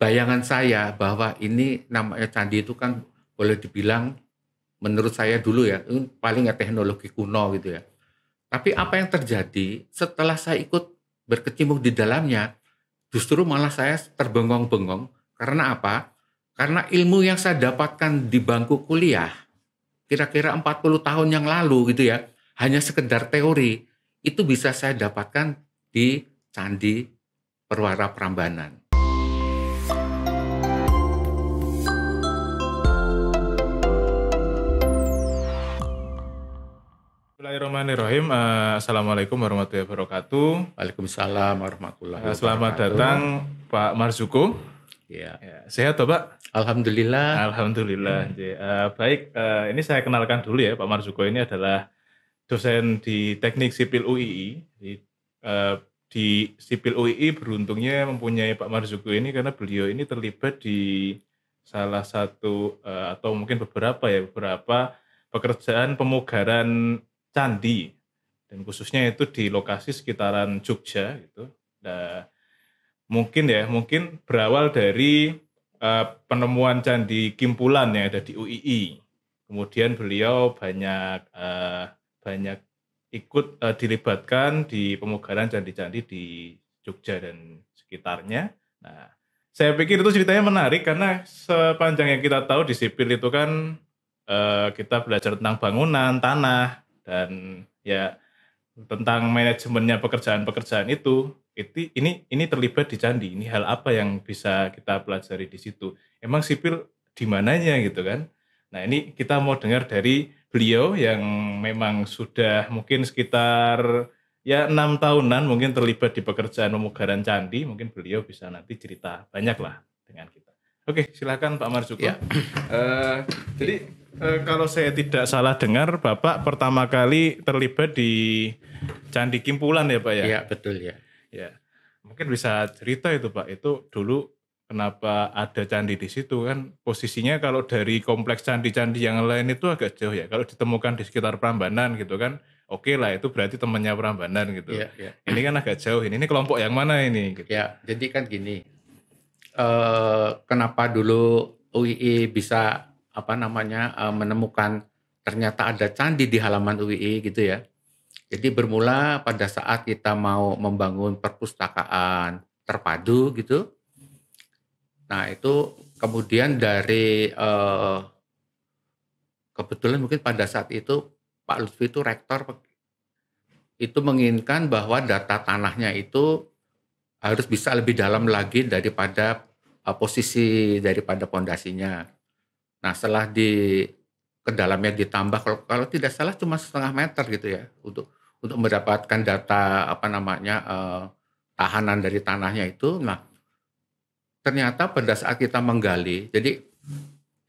bayangan saya bahwa ini namanya candi itu kan boleh dibilang menurut saya dulu ya paling ya teknologi kuno gitu ya. Tapi apa yang terjadi setelah saya ikut berkecimpung di dalamnya, justru malah saya terbengong-bengong. Karena apa? Karena ilmu yang saya dapatkan di bangku kuliah, kira-kira 40 tahun yang lalu gitu ya, hanya sekedar teori, itu bisa saya dapatkan di Candi Perwara Prambanan. Bismillahirrahmanirrahim. Uh, Assalamualaikum warahmatullahi wabarakatuh. Waalaikumsalam warahmatullahi eh, wabarakatuh. Selamat datang Pak Marzuko. Ya. ya. Sehat toh Pak? Alhamdulillah. Alhamdulillah. Ya. Uh, baik, uh, ini saya kenalkan dulu ya Pak Marzuko ini adalah dosen di Teknik Sipil UII. Di, uh, di Sipil UII beruntungnya mempunyai Pak Marzuko ini karena beliau ini terlibat di salah satu uh, atau mungkin beberapa ya beberapa pekerjaan pemugaran candi dan khususnya itu di lokasi sekitaran Jogja gitu. Nah, mungkin ya mungkin berawal dari uh, penemuan candi Kimpulan yang ada di UII. Kemudian beliau banyak uh, banyak ikut uh, dilibatkan di pemugaran candi-candi di Jogja dan sekitarnya. Nah, saya pikir itu ceritanya menarik karena sepanjang yang kita tahu di sipil itu kan kita belajar tentang bangunan, tanah, dan ya tentang manajemennya pekerjaan-pekerjaan itu itu ini ini terlibat di candi ini hal apa yang bisa kita pelajari di situ emang sipil di mananya gitu kan nah ini kita mau dengar dari beliau yang memang sudah mungkin sekitar ya enam tahunan mungkin terlibat di pekerjaan pemugaran candi mungkin beliau bisa nanti cerita banyak lah dengan kita Oke, silakan Pak Marzuki. Ya. Uh, jadi uh, kalau saya tidak salah dengar, Bapak pertama kali terlibat di Candi Kimpulan ya, Pak ya? Iya, betul ya. Ya, mungkin bisa cerita itu Pak. Itu dulu kenapa ada candi di situ kan? Posisinya kalau dari kompleks candi-candi yang lain itu agak jauh ya. Kalau ditemukan di sekitar Prambanan gitu kan, oke lah itu berarti temannya Prambanan gitu. Ya, ya. Ini kan agak jauh. Ini, ini kelompok yang mana ini? Gitu. Ya, jadi kan gini Eh, kenapa dulu UII bisa apa namanya eh, menemukan ternyata ada candi di halaman UII gitu ya. Jadi bermula pada saat kita mau membangun perpustakaan terpadu gitu. Nah itu kemudian dari eh, kebetulan mungkin pada saat itu Pak Lutfi itu rektor itu menginginkan bahwa data tanahnya itu harus bisa lebih dalam lagi daripada uh, posisi daripada pondasinya. Nah setelah di kedalamnya ditambah kalau kalau tidak salah cuma setengah meter gitu ya untuk untuk mendapatkan data apa namanya uh, tahanan dari tanahnya itu. Nah ternyata pada saat kita menggali, jadi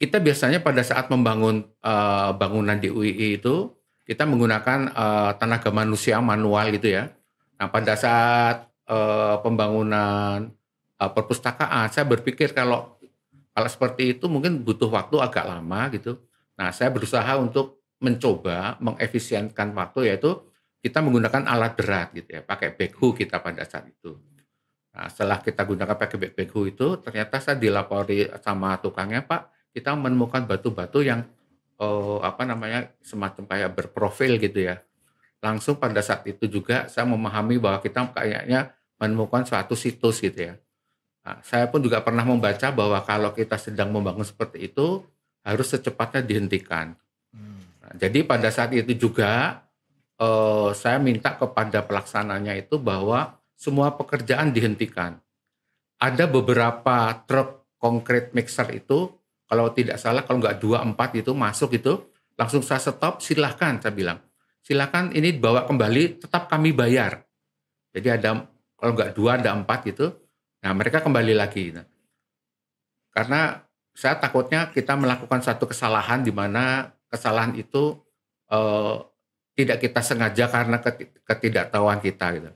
kita biasanya pada saat membangun uh, bangunan di UII itu kita menggunakan uh, tenaga manusia manual gitu ya. Nah pada saat uh, pembangunan Eh, perpustakaan. Saya berpikir kalau kalau seperti itu mungkin butuh waktu agak lama gitu. Nah, saya berusaha untuk mencoba mengefisienkan waktu yaitu kita menggunakan alat berat gitu ya, pakai backhoe kita pada saat itu. Nah, setelah kita gunakan pakai backhoe itu, ternyata saya dilapori sama tukangnya, Pak, kita menemukan batu-batu yang oh, apa namanya semacam kayak berprofil gitu ya. Langsung pada saat itu juga saya memahami bahwa kita kayaknya menemukan suatu situs gitu ya Nah, saya pun juga pernah membaca bahwa kalau kita sedang membangun seperti itu harus secepatnya dihentikan. Hmm. Nah, jadi pada saat itu juga eh, saya minta kepada pelaksananya itu bahwa semua pekerjaan dihentikan. Ada beberapa truk konkret mixer itu kalau tidak salah kalau nggak dua empat itu masuk itu langsung saya stop silahkan saya bilang silahkan ini bawa kembali tetap kami bayar. Jadi ada kalau nggak dua ada empat gitu Nah, mereka kembali lagi. Nah, karena saya takutnya kita melakukan satu kesalahan di mana kesalahan itu eh, tidak kita sengaja karena ketidaktahuan kita gitu.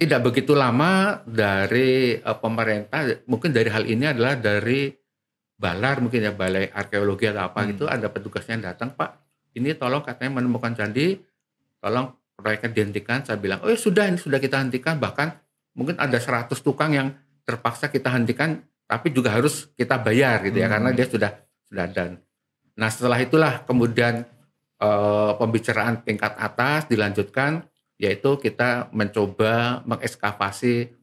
Tidak begitu lama dari eh, pemerintah, mungkin dari hal ini adalah dari Balar mungkin ya Balai Arkeologi atau apa hmm. gitu, ada petugasnya yang datang, Pak, ini tolong katanya menemukan candi, tolong proyeknya dihentikan. Saya bilang, oh ya sudah ini sudah kita hentikan, bahkan mungkin ada 100 tukang yang terpaksa kita hentikan tapi juga harus kita bayar gitu ya hmm. karena dia sudah sudah dan nah setelah itulah kemudian e, pembicaraan tingkat atas dilanjutkan yaitu kita mencoba mengekskavasi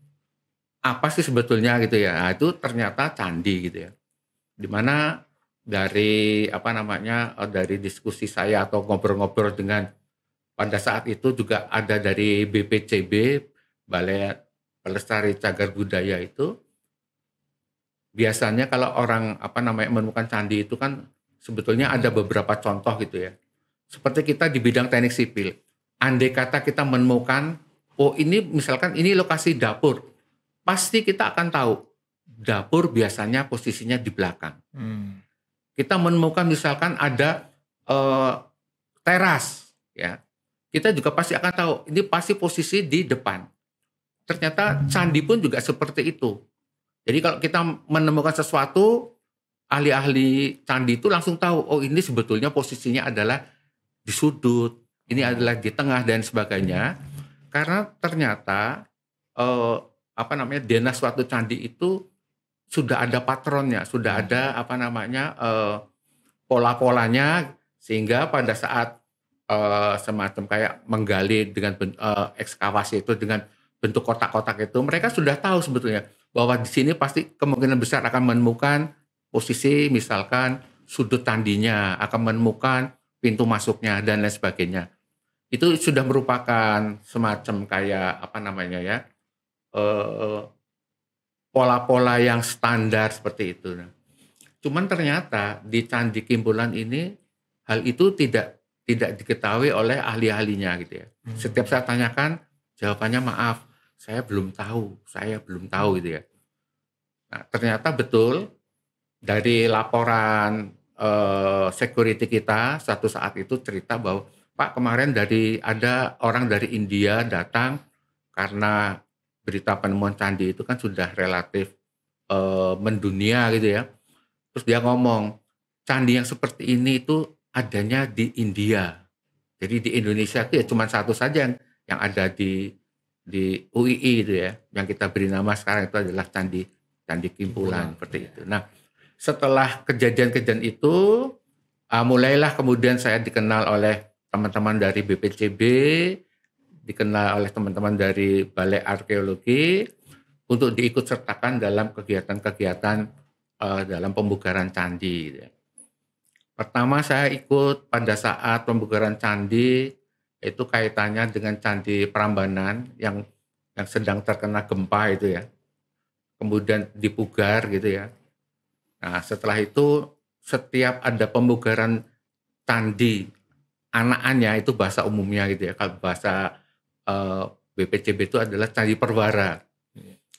apa sih sebetulnya gitu ya nah, itu ternyata candi gitu ya dimana dari apa namanya eh, dari diskusi saya atau ngobrol-ngobrol dengan pada saat itu juga ada dari BPCB Balai pelestari cagar budaya itu biasanya kalau orang apa namanya menemukan candi itu kan sebetulnya ada beberapa contoh gitu ya. Seperti kita di bidang teknik sipil, andai kata kita menemukan oh ini misalkan ini lokasi dapur, pasti kita akan tahu dapur biasanya posisinya di belakang. Hmm. Kita menemukan misalkan ada eh, teras ya. Kita juga pasti akan tahu ini pasti posisi di depan ternyata candi pun juga seperti itu. Jadi kalau kita menemukan sesuatu, ahli-ahli candi itu langsung tahu, oh ini sebetulnya posisinya adalah di sudut, ini adalah di tengah dan sebagainya. Karena ternyata eh, apa namanya dena suatu candi itu sudah ada patronnya, sudah ada apa namanya eh, pola-polanya, sehingga pada saat eh, semacam kayak menggali dengan eh, ekskavasi itu dengan bentuk kotak-kotak itu, mereka sudah tahu sebetulnya bahwa di sini pasti kemungkinan besar akan menemukan posisi misalkan sudut tandinya, akan menemukan pintu masuknya dan lain sebagainya. Itu sudah merupakan semacam kayak apa namanya ya eh, pola-pola uh, yang standar seperti itu. Cuman ternyata di Candi Kimbulan ini hal itu tidak tidak diketahui oleh ahli-ahlinya gitu ya. Hmm. Setiap saya tanyakan jawabannya maaf saya belum tahu, saya belum tahu gitu ya. Nah, ternyata betul dari laporan eh, security kita satu saat itu cerita bahwa Pak kemarin dari ada orang dari India datang karena berita penemuan candi itu kan sudah relatif eh, mendunia gitu ya. Terus dia ngomong candi yang seperti ini itu adanya di India. Jadi di Indonesia itu ya cuma satu saja yang, yang ada di di UII itu ya, yang kita beri nama sekarang itu adalah Candi Candi Kimpulan seperti itu. Nah, setelah kejadian-kejadian itu, uh, mulailah kemudian saya dikenal oleh teman-teman dari BPCB, dikenal oleh teman-teman dari Balai Arkeologi untuk diikut sertakan dalam kegiatan-kegiatan uh, dalam pembugaran candi. Gitu ya. Pertama saya ikut pada saat pembugaran candi itu kaitannya dengan Candi Prambanan yang yang sedang terkena gempa itu ya. Kemudian dipugar gitu ya. Nah, setelah itu setiap ada pemugaran candi anakannya itu bahasa umumnya gitu ya. Kalau bahasa eh, BPCB itu adalah candi perwara.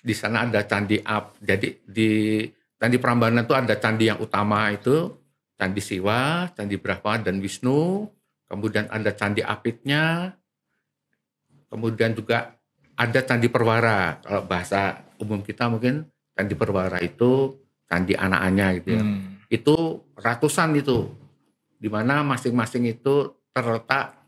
Di sana ada candi up. Jadi di candi Prambanan itu ada candi yang utama itu candi Siwa, candi Brahma dan Wisnu kemudian ada Candi Apitnya, kemudian juga ada Candi Perwara. Kalau bahasa umum kita mungkin Candi Perwara itu candi Anaknya gitu ya. Hmm. Itu ratusan itu, di mana masing-masing itu terletak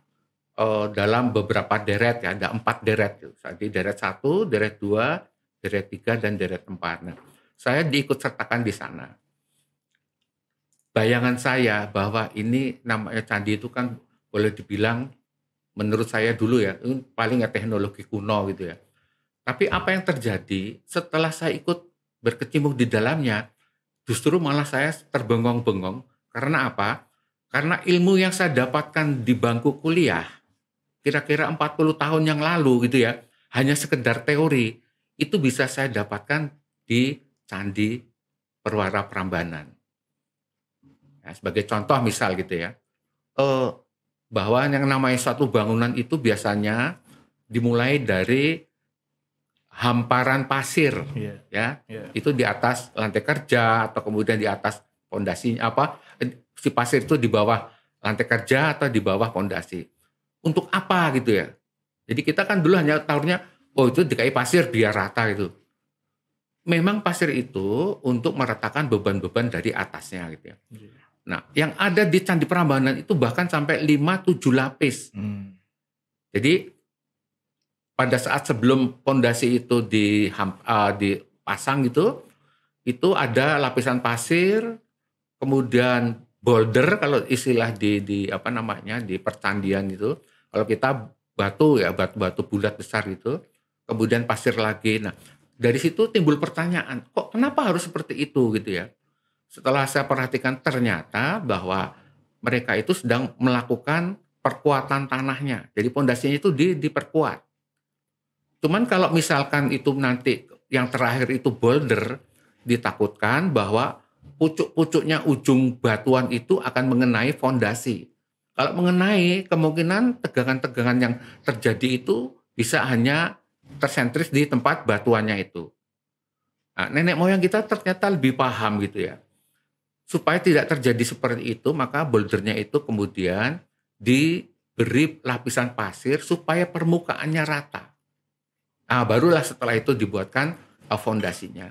uh, dalam beberapa deret ya, ada empat deret. Jadi deret satu, deret dua, deret tiga, dan deret empat. Nah, saya diikut sertakan di sana. Bayangan saya bahwa ini namanya candi itu kan boleh dibilang menurut saya dulu ya paling ya teknologi kuno gitu ya. Tapi apa yang terjadi setelah saya ikut berkecimpung di dalamnya, justru malah saya terbengong-bengong. Karena apa? Karena ilmu yang saya dapatkan di bangku kuliah, kira-kira 40 tahun yang lalu gitu ya, hanya sekedar teori, itu bisa saya dapatkan di Candi Perwara Prambanan. Nah, sebagai contoh misal gitu ya, eh, bahwa yang namanya suatu bangunan itu biasanya dimulai dari hamparan pasir yeah. ya yeah. itu di atas lantai kerja atau kemudian di atas pondasinya apa si pasir itu di bawah lantai kerja atau di bawah pondasi untuk apa gitu ya jadi kita kan dulu hanya tahunya oh itu DKI pasir biar rata gitu memang pasir itu untuk meratakan beban-beban dari atasnya gitu ya yeah. Nah, yang ada di Candi Prambanan itu bahkan sampai 5-7 lapis. Hmm. Jadi pada saat sebelum pondasi itu di uh, dipasang gitu, itu ada lapisan pasir, kemudian boulder kalau istilah di di apa namanya di pertandian itu, kalau kita batu ya batu-batu bulat besar itu, kemudian pasir lagi. Nah, dari situ timbul pertanyaan, kok kenapa harus seperti itu gitu ya? setelah saya perhatikan ternyata bahwa mereka itu sedang melakukan perkuatan tanahnya. Jadi pondasinya itu di, diperkuat. Cuman kalau misalkan itu nanti yang terakhir itu boulder, ditakutkan bahwa pucuk-pucuknya ujung batuan itu akan mengenai fondasi. Kalau mengenai kemungkinan tegangan-tegangan yang terjadi itu bisa hanya tersentris di tempat batuannya itu. Nah, nenek moyang kita ternyata lebih paham gitu ya. Supaya tidak terjadi seperti itu, maka bouldernya itu kemudian diberi lapisan pasir supaya permukaannya rata. Nah, barulah setelah itu dibuatkan uh, fondasinya.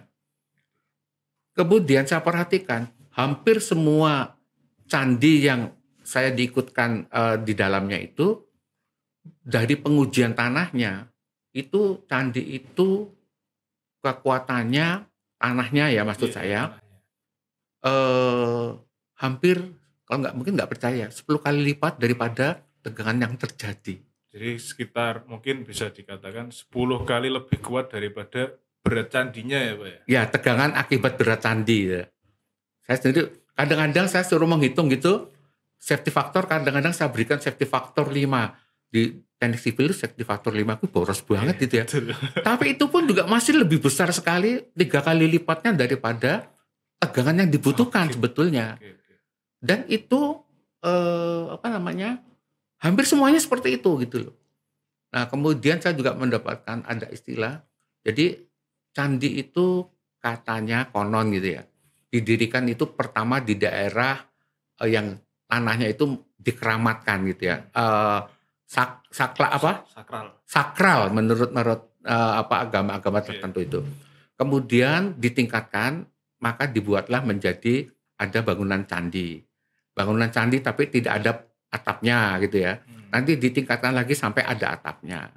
Kemudian saya perhatikan hampir semua candi yang saya diikutkan uh, di dalamnya itu dari pengujian tanahnya itu candi itu kekuatannya tanahnya ya maksud yeah. saya eh, hampir kalau nggak mungkin nggak percaya 10 kali lipat daripada tegangan yang terjadi. Jadi sekitar mungkin bisa dikatakan 10 kali lebih kuat daripada berat candinya ya Pak ya? ya? tegangan akibat berat candi ya. Saya sendiri kadang-kadang saya suruh menghitung gitu safety factor kadang-kadang saya berikan safety factor 5 di teknik sipil safety factor 5 itu boros banget yeah, gitu ya. Betul. Tapi itu pun juga masih lebih besar sekali tiga kali lipatnya daripada tegangan yang dibutuhkan okay. sebetulnya. Okay, okay. Dan itu eh, apa namanya? hampir semuanya seperti itu gitu loh. Nah, kemudian saya juga mendapatkan ada istilah jadi candi itu katanya konon gitu ya. Didirikan itu pertama di daerah eh, yang tanahnya itu dikeramatkan gitu ya. Eh, sak, sakla apa? Sakral. Sakral menurut menurut eh, apa agama-agama tertentu itu. Kemudian ditingkatkan maka dibuatlah menjadi ada bangunan candi. Bangunan candi tapi tidak ada atapnya gitu ya. Hmm. Nanti ditingkatkan lagi sampai ada atapnya.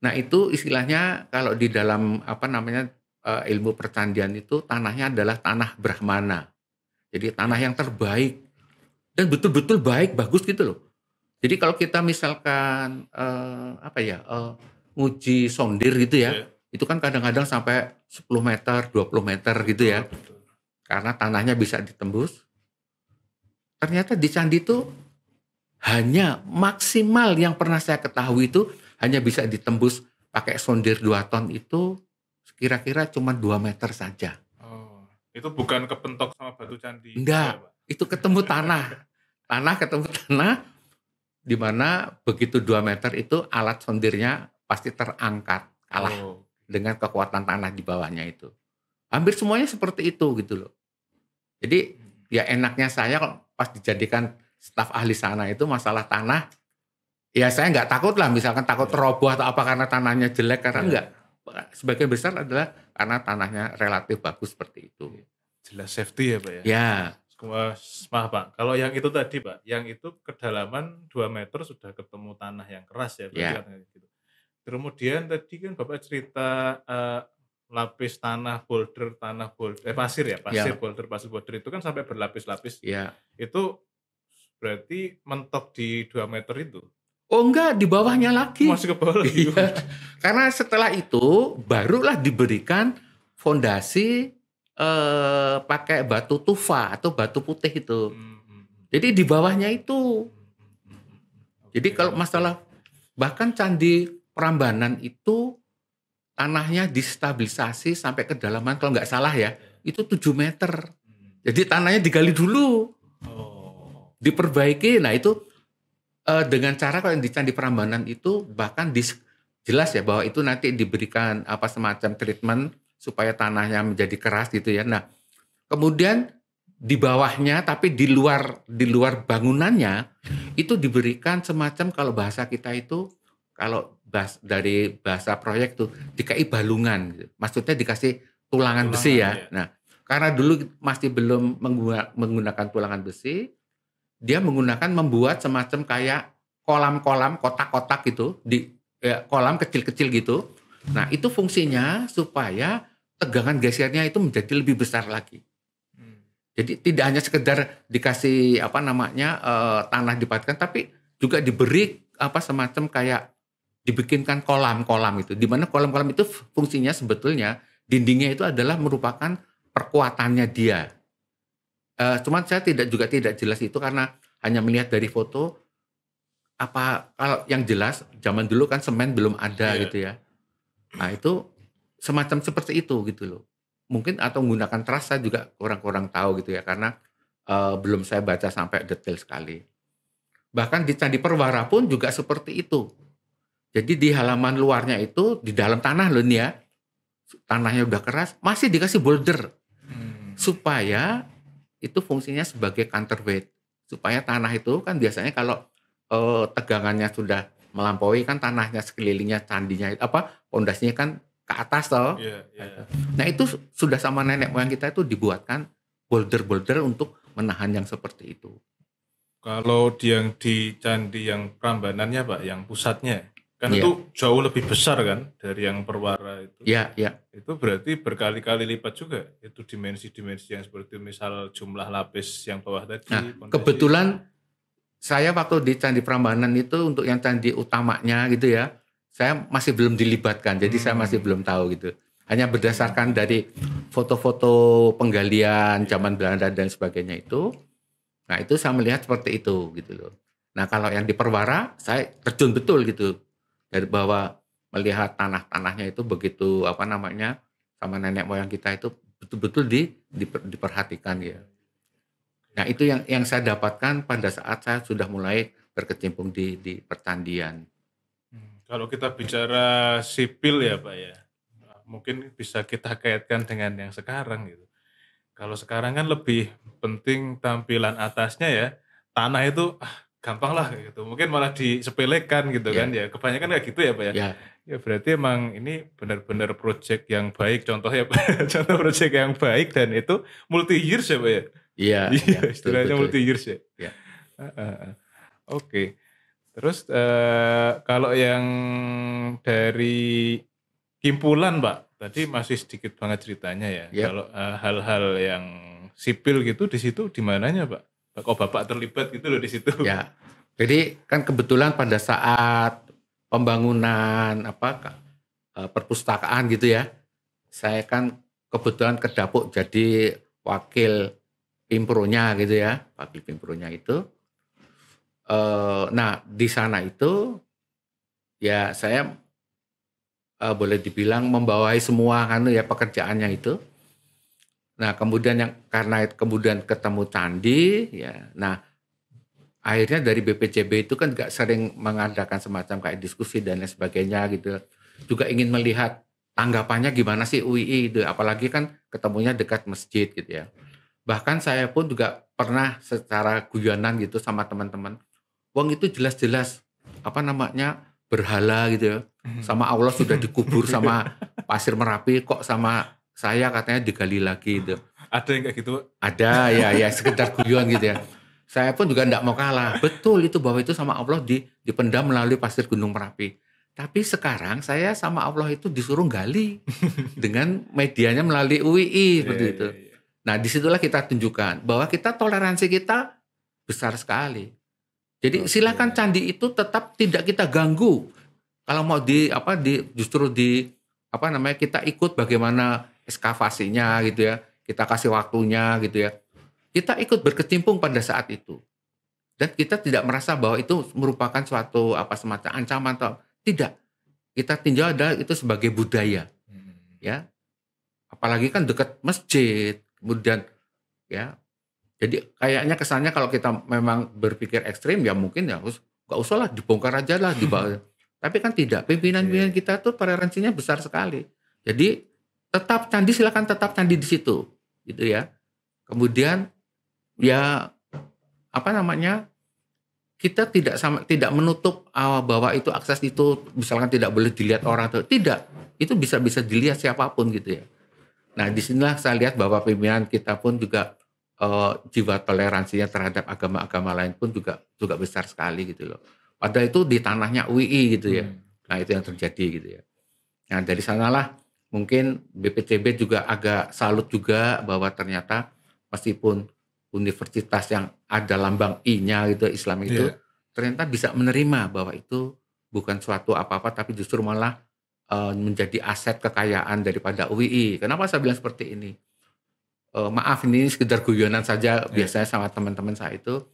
Nah, itu istilahnya kalau di dalam apa namanya eh, ilmu percandian itu tanahnya adalah tanah Brahmana. Jadi tanah yang terbaik dan betul-betul baik bagus gitu loh. Jadi kalau kita misalkan uh, apa ya uh, nguji sondir gitu ya. Yeah itu kan kadang-kadang sampai 10 meter, 20 meter gitu ya. Karena tanahnya bisa ditembus. Ternyata di candi itu hanya maksimal yang pernah saya ketahui itu hanya bisa ditembus pakai sondir 2 ton itu kira-kira cuma 2 meter saja. Oh, itu bukan kepentok sama batu candi. Enggak, gitu ya, itu ketemu tanah. Tanah ketemu tanah di mana begitu 2 meter itu alat sondirnya pasti terangkat, kalah. Oh dengan kekuatan tanah di bawahnya itu. Hampir semuanya seperti itu gitu loh. Jadi ya enaknya saya kalau pas dijadikan staf ahli sana itu masalah tanah, ya saya nggak takut lah misalkan takut teroboh iya. atau apa karena tanahnya jelek karena ya. enggak. Sebagian besar adalah karena tanahnya relatif bagus seperti itu. Iya. Jelas safety ya Pak ya? Ya. Maaf Pak, kalau yang itu tadi Pak, yang itu kedalaman 2 meter sudah ketemu tanah yang keras ya? Pak? Ya. Kemudian tadi kan Bapak cerita uh, lapis tanah boulder tanah boulder eh pasir ya, ya. pasir yeah. boulder pasir boulder itu kan sampai berlapis-lapis yeah. itu berarti mentok di 2 meter itu oh enggak di bawahnya oh, lagi masih ke bawah lagi iya. karena setelah itu barulah diberikan fondasi eh, pakai batu tufa atau batu putih itu hmm, hmm, hmm. jadi di bawahnya itu jadi kalau masalah bahkan candi Prambanan itu tanahnya distabilisasi sampai kedalaman kalau nggak salah ya itu 7 meter. Jadi tanahnya digali dulu, oh. diperbaiki. Nah itu uh, dengan cara kalau yang di Candi Prambanan itu bahkan dis, jelas ya bahwa itu nanti diberikan apa semacam treatment supaya tanahnya menjadi keras gitu ya. Nah kemudian di bawahnya tapi di luar di luar bangunannya hmm. itu diberikan semacam kalau bahasa kita itu kalau bahas, dari bahasa proyek tuh DKI balungan gitu. Maksudnya dikasih tulangan, tulangan besi ya. ya. Nah, karena dulu masih belum menggunakan tulangan besi, dia menggunakan membuat semacam kayak kolam-kolam kotak-kotak gitu di ya, kolam kecil-kecil gitu. Nah, itu fungsinya supaya tegangan gesernya itu menjadi lebih besar lagi. Hmm. Jadi tidak hanya sekedar dikasih apa namanya e, tanah dipatkan tapi juga diberi apa semacam kayak dibikinkan kolam-kolam itu. Di mana kolam-kolam itu fungsinya sebetulnya dindingnya itu adalah merupakan perkuatannya dia. E, cuman saya tidak juga tidak jelas itu karena hanya melihat dari foto apa kalau yang jelas zaman dulu kan semen belum ada yeah. gitu ya. Nah itu semacam seperti itu gitu loh. Mungkin atau menggunakan terasa juga kurang-kurang tahu gitu ya karena e, belum saya baca sampai detail sekali. Bahkan di Candi Perwara pun juga seperti itu. Jadi di halaman luarnya itu di dalam tanah loh nih ya, tanahnya udah keras, masih dikasih boulder hmm. supaya itu fungsinya sebagai counterweight. Supaya tanah itu kan biasanya kalau eh, tegangannya sudah melampaui kan tanahnya sekelilingnya candinya apa pondasinya kan ke atas toh. Yeah, yeah. Nah itu sudah sama nenek moyang kita itu dibuatkan boulder-boulder untuk menahan yang seperti itu. Kalau yang di candi yang Prambanannya Pak, yang pusatnya? Karena yeah. itu jauh lebih besar kan dari yang perwara itu. Iya, yeah, iya. Yeah. Itu berarti berkali-kali lipat juga itu dimensi-dimensi yang seperti misal jumlah lapis yang bawah tadi. Nah, kebetulan saya waktu di Candi Prambanan itu untuk yang candi utamanya gitu ya, saya masih belum dilibatkan. Jadi hmm. saya masih belum tahu gitu. Hanya berdasarkan dari foto-foto penggalian zaman Belanda dan sebagainya itu. Nah, itu saya melihat seperti itu gitu loh. Nah, kalau yang di Perwara saya terjun betul gitu dari bahwa melihat tanah-tanahnya itu begitu apa namanya sama nenek moyang kita itu betul-betul di, diper, diperhatikan ya. Nah itu yang yang saya dapatkan pada saat saya sudah mulai berkecimpung di di pertandian. Hmm, kalau kita bicara sipil ya pak ya, mungkin bisa kita kaitkan dengan yang sekarang gitu. Kalau sekarang kan lebih penting tampilan atasnya ya, tanah itu ah, gampang lah gitu. Mungkin malah disepelekan gitu yeah. kan ya. Kebanyakan kayak gitu ya Pak ya. Yeah. Ya berarti emang ini benar-benar project yang baik ya Pak. Contoh project yang baik dan itu multi years ya Pak ya. Iya. iya, iya istilahnya multi years ya. Yeah. Iya. Oke. Terus uh, kalau yang dari Kimpulan Pak, tadi masih sedikit banget ceritanya ya. yeah. Kalau hal eh, hal-hal yang sipil gitu di situ di mananya Pak? kok bapak terlibat gitu loh di situ. Ya. Jadi kan kebetulan pada saat pembangunan apa eh, perpustakaan gitu ya, saya kan kebetulan kedapuk jadi wakil pimpronya gitu ya, wakil pimpronya itu. E, nah di sana itu ya saya e, boleh dibilang membawahi semua kan ya pekerjaannya itu. Nah, kemudian yang karena kemudian ketemu candi, ya. Nah, akhirnya dari BPCB itu kan gak sering mengadakan semacam kayak diskusi dan lain sebagainya gitu. Juga ingin melihat tanggapannya gimana sih UI itu, apalagi kan ketemunya dekat masjid gitu ya. Bahkan saya pun juga pernah secara guyonan gitu sama teman-teman. Wong itu jelas-jelas apa namanya berhala gitu ya. Hmm. Sama Allah sudah dikubur sama pasir Merapi kok sama saya katanya digali lagi itu. Ada yang kayak gitu? Ada ya ya sekedar guyon gitu ya. Saya pun juga tidak mau kalah. Betul itu bahwa itu sama Allah di, dipendam melalui pasir Gunung Merapi. Tapi sekarang saya sama Allah itu disuruh gali dengan medianya melalui UII iya, seperti iya, itu. Iya, nah disitulah kita tunjukkan bahwa kita toleransi kita besar sekali. Jadi okay. silakan candi itu tetap tidak kita ganggu. Kalau mau di apa di justru di apa namanya kita ikut bagaimana eskavasinya gitu ya, kita kasih waktunya gitu ya. Kita ikut berkecimpung pada saat itu. Dan kita tidak merasa bahwa itu merupakan suatu apa semacam ancaman atau tidak. Kita tinjau ada itu sebagai budaya. Hmm. Ya. Apalagi kan dekat masjid, kemudian ya. Jadi kayaknya kesannya kalau kita memang berpikir ekstrim ya mungkin ya harus gak usah lah dibongkar aja lah di bawah. Tapi kan tidak, pimpinan-pimpinan iya. kita tuh toleransinya besar sekali. Jadi tetap candi silakan tetap candi di situ gitu ya kemudian ya apa namanya kita tidak sama tidak menutup uh, bahwa itu akses itu misalkan tidak boleh dilihat orang atau tidak itu bisa bisa dilihat siapapun gitu ya nah disinilah saya lihat bahwa pimpinan kita pun juga uh, jiwa toleransinya terhadap agama-agama lain pun juga juga besar sekali gitu loh padahal itu di tanahnya UI gitu ya hmm. nah itu yang terjadi gitu ya nah dari sanalah mungkin BPCB juga agak salut juga bahwa ternyata meskipun universitas yang ada lambang I-nya gitu Islam itu yeah. ternyata bisa menerima bahwa itu bukan suatu apa-apa tapi justru malah e, menjadi aset kekayaan daripada UII. Kenapa saya bilang seperti ini? E, maaf ini sekedar guyonan saja yeah. biasanya sama teman-teman saya itu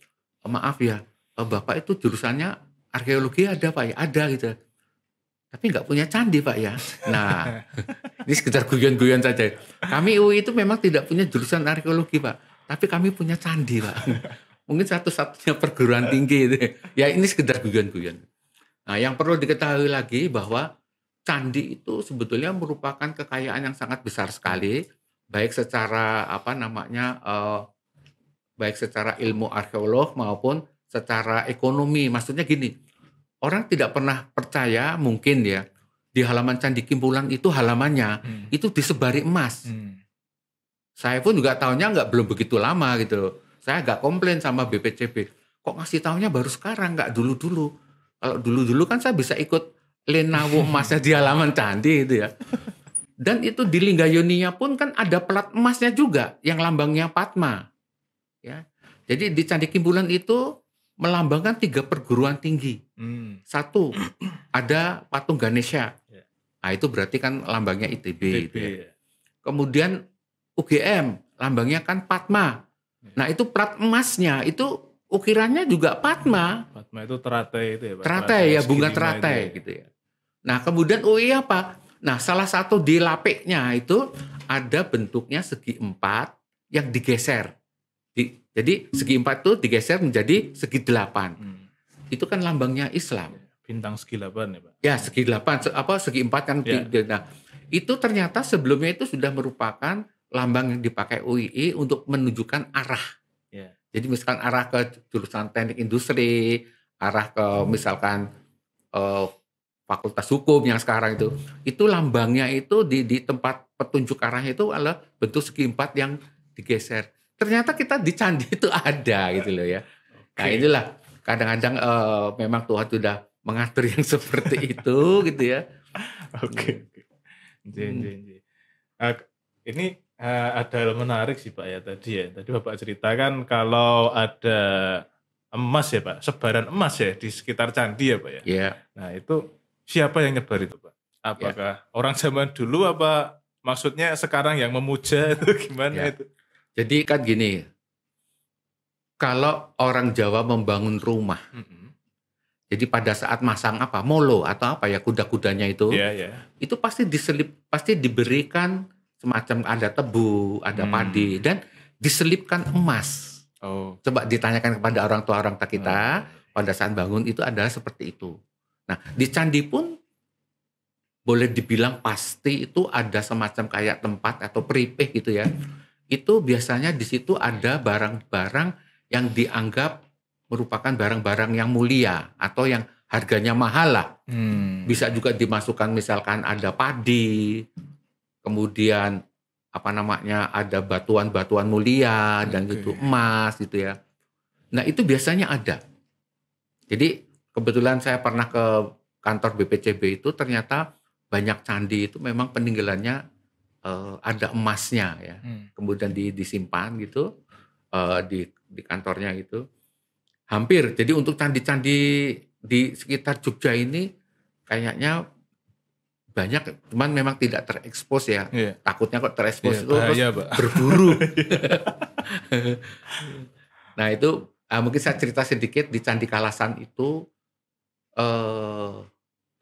E, maaf ya e, Bapak itu jurusannya arkeologi ada Pak ya? Ada gitu tapi nggak punya candi pak ya. Nah, ini sekedar guyon-guyon saja. Kami UI itu memang tidak punya jurusan arkeologi pak, tapi kami punya candi pak. Mungkin satu-satunya perguruan tinggi itu. Ya ini sekedar guyon-guyon. Nah, yang perlu diketahui lagi bahwa candi itu sebetulnya merupakan kekayaan yang sangat besar sekali, baik secara apa namanya, eh, baik secara ilmu arkeolog maupun secara ekonomi. Maksudnya gini, orang tidak pernah percaya mungkin ya di halaman Candi Kimpulang itu halamannya hmm. itu disebari emas. Hmm. Saya pun juga tahunya nggak belum begitu lama gitu Saya agak komplain sama BPCB. Kok ngasih tahunya baru sekarang nggak dulu-dulu. Kalau dulu-dulu kan saya bisa ikut lenawo emasnya di halaman candi itu ya. Dan itu di Linggayoninya pun kan ada pelat emasnya juga yang lambangnya Patma. Ya. Jadi di Candi Kimbulan itu melambangkan tiga perguruan tinggi. Hmm. Satu ada patung Ganesha. Yeah. Nah, itu berarti kan lambangnya ITB. ITB gitu ya. yeah. Kemudian UGM lambangnya kan Patma. Yeah. Nah itu plat emasnya itu ukirannya juga Patma. Patma itu teratai itu ya. Teratai, teratai ya bunga teratai ya. gitu ya. Nah kemudian UI apa? Nah salah satu di lapiknya itu ada bentuknya segi empat yang digeser di jadi segi empat itu digeser menjadi segi delapan. Hmm. Itu kan lambangnya Islam. Bintang segi delapan ya Pak? Ya segi delapan, apa segi empat kan. Ya. Nah, itu ternyata sebelumnya itu sudah merupakan lambang yang dipakai UII untuk menunjukkan arah. Ya. Jadi misalkan arah ke jurusan teknik industri, arah ke hmm. misalkan uh, fakultas hukum yang sekarang itu itu lambangnya itu di, di tempat petunjuk arah itu adalah bentuk segi empat yang digeser ternyata kita di candi itu ada gitu loh ya. Okay. Nah inilah kadang-kadang uh, memang Tuhan sudah mengatur yang seperti itu gitu ya. Oke. Okay. Hmm. Uh, ini uh, ada hal menarik sih Pak ya tadi ya. Tadi Bapak ceritakan kalau ada emas ya Pak, sebaran emas ya di sekitar candi ya Pak ya. Iya. Yeah. Nah itu siapa yang nyebar itu Pak? Apakah yeah. orang zaman dulu apa maksudnya sekarang yang memuja itu gimana yeah. itu? Jadi kan gini, kalau orang Jawa membangun rumah, mm -hmm. jadi pada saat masang apa molo atau apa ya kuda-kudanya itu, yeah, yeah. itu pasti diselip, pasti diberikan semacam ada tebu, ada mm. padi dan diselipkan emas. Oh. Coba ditanyakan kepada orang tua orang tua kita oh. pada saat bangun itu adalah seperti itu. Nah di candi pun boleh dibilang pasti itu ada semacam kayak tempat atau peripeh gitu ya itu biasanya di situ ada barang-barang yang dianggap merupakan barang-barang yang mulia atau yang harganya mahal lah. Hmm. Bisa juga dimasukkan misalkan ada padi, kemudian apa namanya ada batuan-batuan mulia dan gitu emas gitu ya. Nah itu biasanya ada. Jadi kebetulan saya pernah ke kantor BPCB itu ternyata banyak candi itu memang peninggalannya uh, ada emasnya ya hmm. kemudian di, disimpan gitu uh, di di kantornya gitu hampir jadi untuk candi-candi di sekitar Jogja ini kayaknya banyak cuman memang tidak terekspos ya yeah. takutnya kok terekspos yeah, itu berburu nah itu uh, mungkin saya cerita sedikit di Candi Kalasan itu uh,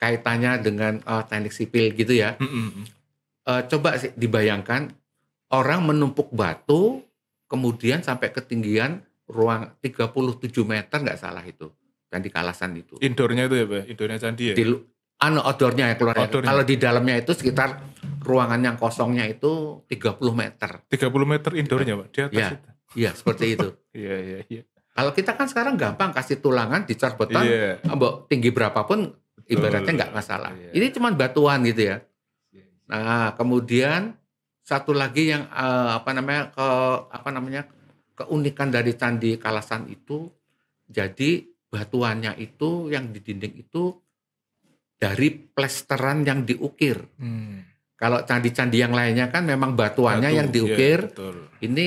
kaitannya dengan uh, teknik sipil gitu ya mm -hmm uh, coba sih dibayangkan orang menumpuk batu kemudian sampai ketinggian ruang 37 meter nggak salah itu dan di kalasan itu indoornya itu ya pak ya? indoornya candi ya di, ano outdoornya ya keluar outdoornya. kalau di dalamnya itu sekitar ruangan yang kosongnya itu 30 meter 30 meter indoornya pak di atas ya, itu iya seperti itu iya iya iya kalau kita kan sekarang gampang kasih tulangan di dicarbetan yeah. tinggi berapapun ibaratnya nggak masalah yeah. ini cuma batuan gitu ya Nah, kemudian satu lagi yang uh, apa namanya ke apa namanya keunikan dari candi Kalasan itu jadi batuannya itu yang di dinding itu dari plesteran yang diukir. Hmm. Kalau candi-candi yang lainnya kan memang batuannya Batu, yang iya, diukir. Ya, betul. Ini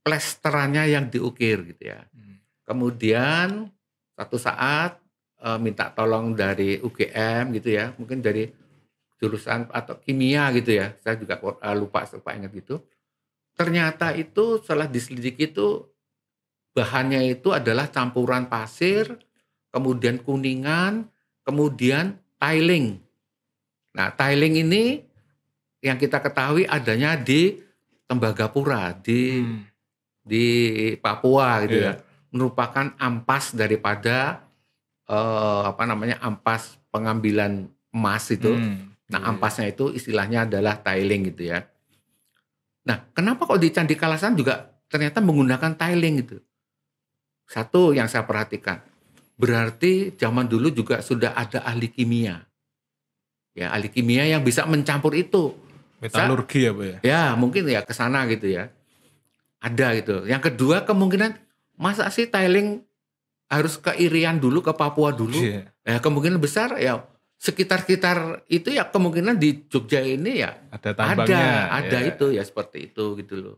plesterannya yang diukir gitu ya. Hmm. Kemudian satu saat e, minta tolong dari UGM gitu ya, mungkin dari jurusan atau kimia gitu ya saya juga eh, lupa lupa ingat gitu ternyata itu setelah diselidiki itu bahannya itu adalah campuran pasir kemudian kuningan kemudian tiling nah tiling ini yang kita ketahui adanya di Tembagapura di hmm. di Papua gitu yeah. ya iya. merupakan ampas daripada eh, apa namanya ampas pengambilan emas itu hmm Nah, iya. ampasnya itu istilahnya adalah tiling gitu ya. Nah, kenapa kok di Candi Kalasan juga ternyata menggunakan tiling gitu? Satu yang saya perhatikan, berarti zaman dulu juga sudah ada ahli kimia. Ya, ahli kimia yang bisa mencampur itu. Metalurgi ya, Pak ya? Ya, mungkin ya ke sana gitu ya. Ada gitu. Yang kedua kemungkinan masa sih tiling harus ke Irian dulu, ke Papua dulu? Yeah. Ya, kemungkinan besar ya sekitar-sekitar itu ya kemungkinan di Jogja ini ya ada tambangnya, ada, ada ya. itu ya seperti itu gitu loh.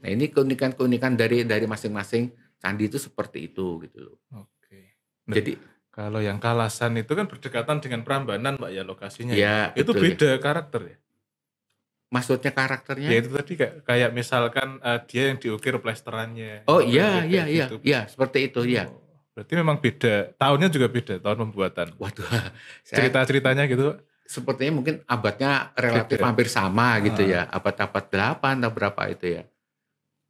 Nah ini keunikan-keunikan dari dari masing-masing candi itu seperti itu gitu loh. Oke. Nah, Jadi kalau yang Kalasan itu kan berdekatan dengan Prambanan mbak ya lokasinya. Ya, ya. itu betul, ya. beda ya. karakter ya. Maksudnya karakternya? Ya itu tadi kayak, kayak misalkan uh, dia yang diukir plesterannya. Oh iya iya iya gitu. iya seperti itu iya. Oh. Berarti memang beda, tahunnya juga beda, tahun pembuatan. Waduh, cerita-ceritanya gitu. Sepertinya mungkin abadnya relatif beda. hampir sama gitu ah. ya, abad-abad delapan atau berapa itu ya.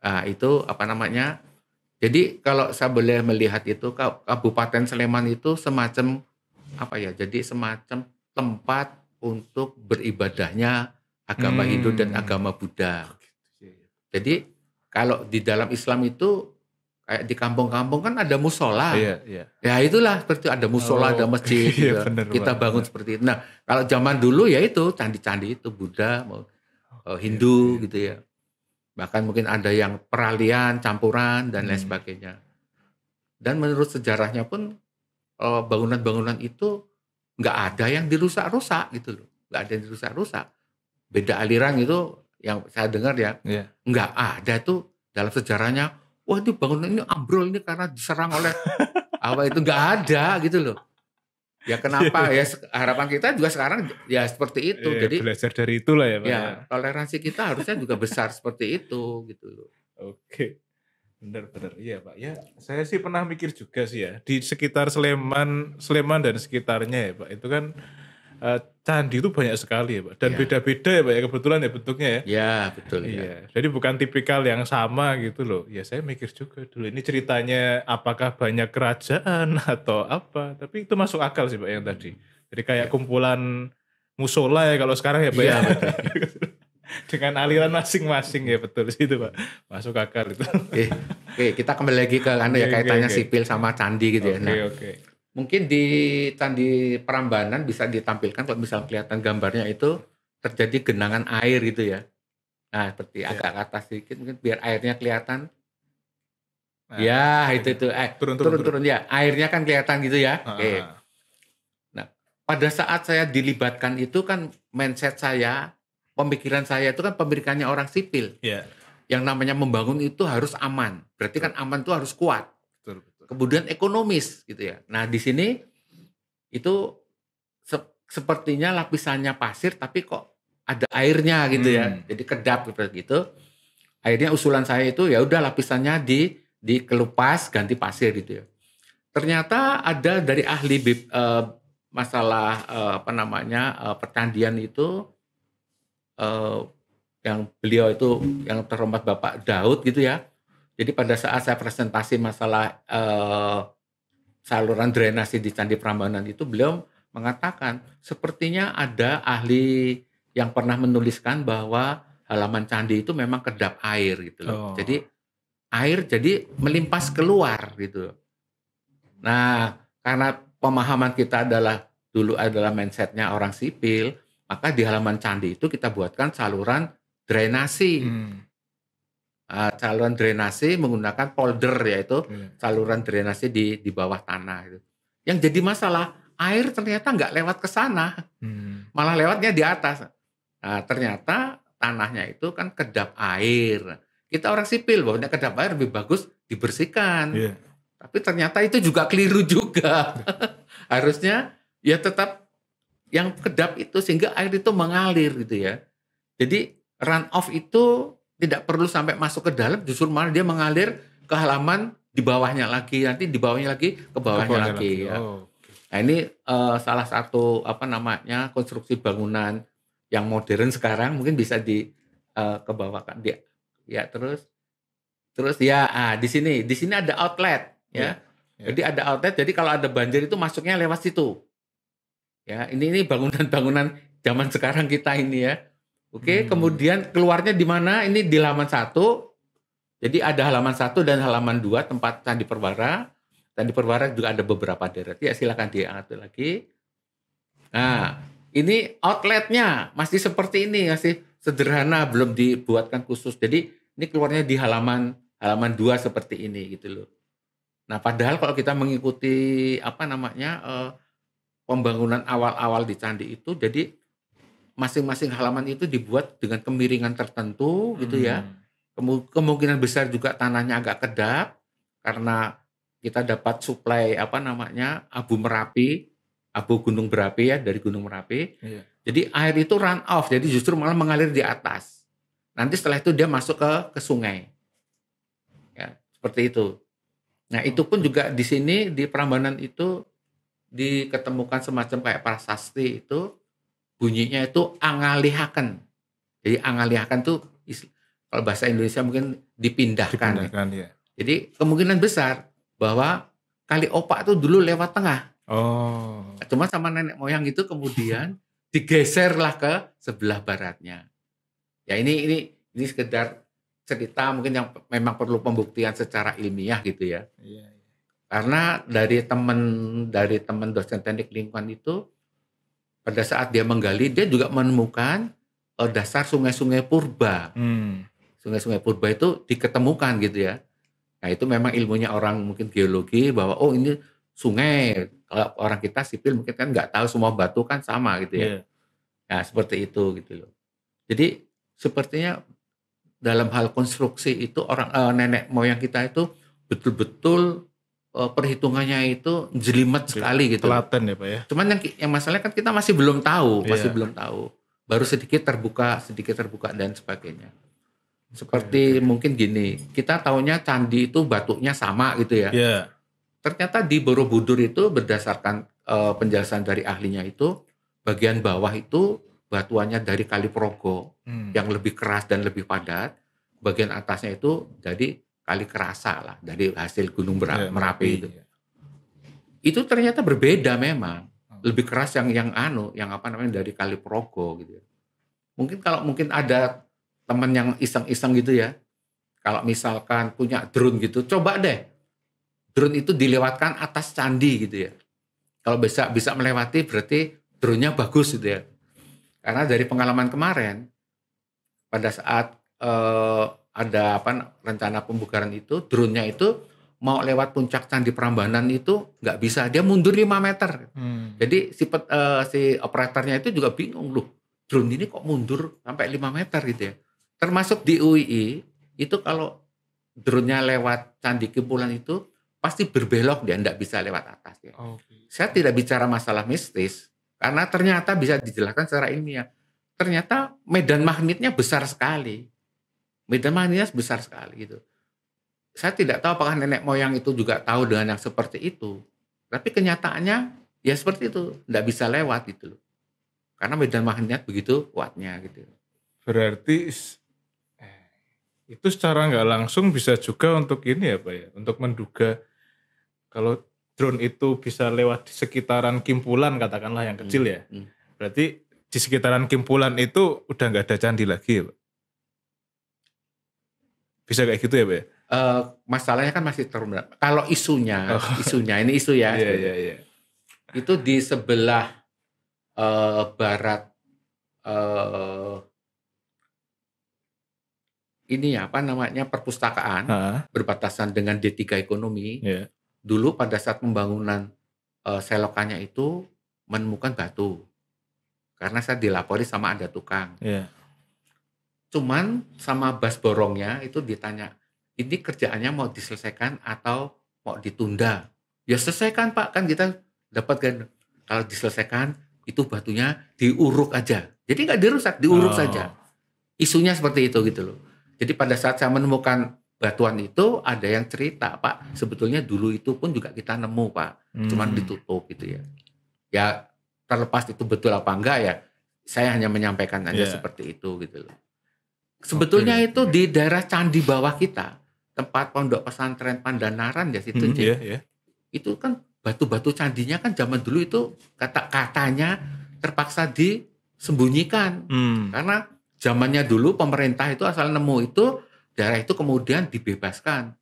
Nah, itu apa namanya? Jadi kalau saya boleh melihat itu Kabupaten Sleman itu semacam apa ya? Jadi semacam tempat untuk beribadahnya agama hmm. Hindu dan hmm. agama Buddha. Oh, gitu ya. Jadi kalau di dalam Islam itu kayak di kampung-kampung kan ada musola. Iya, iya. Ya itulah seperti ada musola, oh, ada masjid iya, gitu. bener kita banget. bangun seperti itu. Nah, kalau zaman dulu ya itu candi-candi itu Buddha mau oh, Hindu iya. gitu ya. Bahkan mungkin ada yang peralihan, campuran dan lain hmm. sebagainya. Dan menurut sejarahnya pun eh, bangunan-bangunan itu nggak ada yang dirusak-rusak gitu loh. Nggak ada yang dirusak-rusak. Beda aliran itu yang saya dengar ya, yeah. ada tuh dalam sejarahnya wah itu bangunan ini ambrol ini karena diserang oleh apa itu nggak ada gitu loh. Ya kenapa iya. ya harapan kita juga sekarang ya seperti itu. Ya, Jadi belajar dari itulah ya Pak. Ya, ya. toleransi kita harusnya juga besar seperti itu gitu loh. Oke. Benar-benar iya Pak. Ya, saya sih pernah mikir juga sih ya di sekitar Sleman, Sleman dan sekitarnya ya Pak. Itu kan uh, candi itu banyak sekali ya pak dan iya. beda-beda ya. ya pak ya kebetulan ya bentuknya ya ya betul ya. ya jadi bukan tipikal yang sama gitu loh ya saya mikir juga dulu ini ceritanya apakah banyak kerajaan atau apa tapi itu masuk akal sih pak yang tadi jadi kayak ya. kumpulan musola ya kalau sekarang ya pak ya, ya. dengan aliran masing-masing ya betul sih itu pak masuk akal itu oke, oke kita kembali lagi ke anu ya kaitannya okay. sipil sama candi gitu ya oke nah, oke Mungkin di Candi Prambanan bisa ditampilkan kalau misal kelihatan gambarnya itu terjadi genangan air gitu ya. Nah, seperti ya. agak ke atas sedikit mungkin biar airnya kelihatan. Nah, ya, itu itu eh, turun, turun, turun, turun, ya. Airnya kan kelihatan gitu ya. Ah. Oke. Okay. Nah, pada saat saya dilibatkan itu kan mindset saya, pemikiran saya itu kan pemikirannya orang sipil. Ya. Yang namanya membangun itu harus aman. Berarti kan aman itu harus kuat kemudian ekonomis gitu ya. Nah di sini itu se sepertinya lapisannya pasir tapi kok ada airnya gitu ya, hmm. jadi kedap gitu. Akhirnya usulan saya itu ya udah lapisannya di dikelupas ganti pasir gitu ya. Ternyata ada dari ahli uh, masalah uh, apa namanya uh, eh, pertandian itu uh, yang beliau itu yang terhormat Bapak Daud gitu ya jadi pada saat saya presentasi masalah uh, saluran drainasi di Candi Prambanan itu beliau mengatakan sepertinya ada ahli yang pernah menuliskan bahwa halaman candi itu memang kedap air gitu loh. Oh. Jadi air jadi melimpas keluar gitu. Nah, karena pemahaman kita adalah dulu adalah mindsetnya orang sipil, maka di halaman candi itu kita buatkan saluran drainasi. Hmm uh, saluran menggunakan polder yaitu hmm. saluran drainase di di bawah tanah itu. Yang jadi masalah air ternyata nggak lewat ke sana, hmm. malah lewatnya di atas. Nah, ternyata tanahnya itu kan kedap air. Kita orang sipil bahwa kedap air lebih bagus dibersihkan. Yeah. Tapi ternyata itu juga keliru juga. Harusnya ya tetap yang kedap itu sehingga air itu mengalir gitu ya. Jadi run off itu tidak perlu sampai masuk ke dalam justru malah dia mengalir ke halaman di bawahnya lagi nanti di bawahnya lagi ke bawahnya, ke lagi, lagi. Ya. Oh. Nah ini uh, salah satu apa namanya konstruksi bangunan yang modern sekarang mungkin bisa di uh, kebawakan dia. Ya terus terus ya ah, di sini di sini ada outlet ya. ya. ya. Jadi ada outlet jadi kalau ada banjir itu masuknya lewat situ. Ya ini ini bangunan-bangunan zaman sekarang kita ini ya. Oke, okay, hmm. kemudian keluarnya di mana? Ini di halaman satu. Jadi ada halaman satu dan halaman dua tempat candi perwara. Candi perwara juga ada beberapa deret. Ya silakan diatur lagi. Nah, ini outletnya masih seperti ini, masih ya, sederhana, belum dibuatkan khusus. Jadi ini keluarnya di halaman halaman dua seperti ini gitu loh. Nah, padahal kalau kita mengikuti apa namanya eh, pembangunan awal-awal di candi itu, jadi masing-masing halaman itu dibuat dengan kemiringan tertentu gitu ya. Hmm. kemungkinan besar juga tanahnya agak kedap karena kita dapat suplai apa namanya abu merapi, abu gunung berapi ya dari gunung merapi. Iya. Jadi air itu run off, jadi justru malah mengalir di atas. Nanti setelah itu dia masuk ke ke sungai. Ya, seperti itu. Nah, itu pun juga di sini di Prambanan itu diketemukan semacam kayak prasasti itu bunyinya itu angalihakan, Jadi angalihakan itu kalau bahasa Indonesia mungkin dipindahkan. Ya. dipindahkan ya. Jadi kemungkinan besar bahwa kali opak itu dulu lewat tengah. Oh. Cuma sama nenek moyang itu kemudian digeserlah ke sebelah baratnya. Ya ini ini ini sekedar cerita mungkin yang memang perlu pembuktian secara ilmiah gitu ya. iya. iya. Karena dari teman dari teman dosen teknik lingkungan itu pada saat dia menggali dia juga menemukan uh, dasar sungai-sungai purba. sungai hmm. Sungai-sungai purba itu diketemukan gitu ya. Nah itu memang ilmunya orang mungkin geologi bahwa oh ini sungai. Kalau orang kita sipil mungkin kan nggak tahu semua batu kan sama gitu ya. Yeah. Nah seperti itu gitu loh. Jadi sepertinya dalam hal konstruksi itu orang uh, nenek moyang kita itu betul-betul Eh, perhitungannya itu jelimet sekali gitu. Telaten ya Pak ya. Cuman yang, yang masalahnya kan kita masih belum tahu, iya. masih belum tahu. Baru sedikit terbuka, sedikit terbuka dan sebagainya. Seperti okay, okay. mungkin gini, kita tahunya candi itu batuknya sama gitu ya. Yeah. Ternyata di Borobudur itu berdasarkan uh, penjelasan dari ahlinya itu, bagian bawah itu batuannya dari Kaliprogo hmm. yang lebih keras dan lebih padat. Bagian atasnya itu jadi kali kerasa lah dari hasil Gunung iya, Merapi, ya, Merapi itu. Ya. Itu ternyata berbeda memang. Hmm. Lebih keras yang yang anu, yang apa namanya dari kali Progo gitu. Ya. Mungkin kalau mungkin ada teman yang iseng-iseng gitu ya. Kalau misalkan punya drone gitu, coba deh drone itu dilewatkan atas candi gitu ya. Kalau bisa bisa melewati berarti drone-nya bagus gitu ya. Karena dari pengalaman kemarin pada saat eh, ada apa rencana pembukaran itu drone-nya itu mau lewat puncak candi Prambanan itu nggak bisa dia mundur 5 meter hmm. jadi si uh, si operatornya itu juga bingung loh drone ini kok mundur sampai 5 meter gitu ya termasuk di UII itu kalau drone-nya lewat candi Kimpulan itu pasti berbelok dia nggak bisa lewat atas ya okay. saya tidak bicara masalah mistis karena ternyata bisa dijelaskan secara ilmiah ternyata medan magnetnya besar sekali Beda besar sekali gitu. Saya tidak tahu apakah nenek moyang itu juga tahu dengan yang seperti itu. Tapi kenyataannya ya seperti itu, tidak bisa lewat gitu loh. Karena medan magnet begitu kuatnya gitu. Berarti eh, itu secara nggak langsung bisa juga untuk ini ya Pak ya, untuk menduga kalau drone itu bisa lewat di sekitaran Kimpulan katakanlah yang kecil hmm, ya. Hmm. Berarti di sekitaran Kimpulan itu udah nggak ada candi lagi ya Pak? Bisa kayak gitu ya, Pak? Uh, eh, masalahnya kan masih terus. Kalau isunya, oh. isunya ini isu ya. Iya, iya, iya. Itu di sebelah uh, barat uh, ini ya, apa namanya perpustakaan ha? berbatasan dengan D3 ekonomi. Yeah. Dulu pada saat pembangunan uh, selokannya itu menemukan batu karena saya dilapori sama ada tukang. Yeah. Cuman sama bas borongnya itu ditanya, ini kerjaannya mau diselesaikan atau mau ditunda? Ya selesaikan Pak, kan kita dapat kan kalau diselesaikan itu batunya diuruk aja. Jadi nggak dirusak, diuruk oh. saja. Isunya seperti itu gitu loh. Jadi pada saat saya menemukan batuan itu ada yang cerita Pak, sebetulnya dulu itu pun juga kita nemu Pak, hmm. cuman ditutup gitu ya. Ya terlepas itu betul apa enggak ya, saya hanya menyampaikan aja yeah. seperti itu gitu loh. Sebetulnya okay. itu di daerah candi bawah kita, tempat pondok pesantren Pandanaran ya situ. Hmm, yeah, yeah. Itu kan batu-batu candinya kan zaman dulu itu kata katanya terpaksa disembunyikan hmm. karena zamannya dulu pemerintah itu asal nemu itu daerah itu kemudian dibebaskan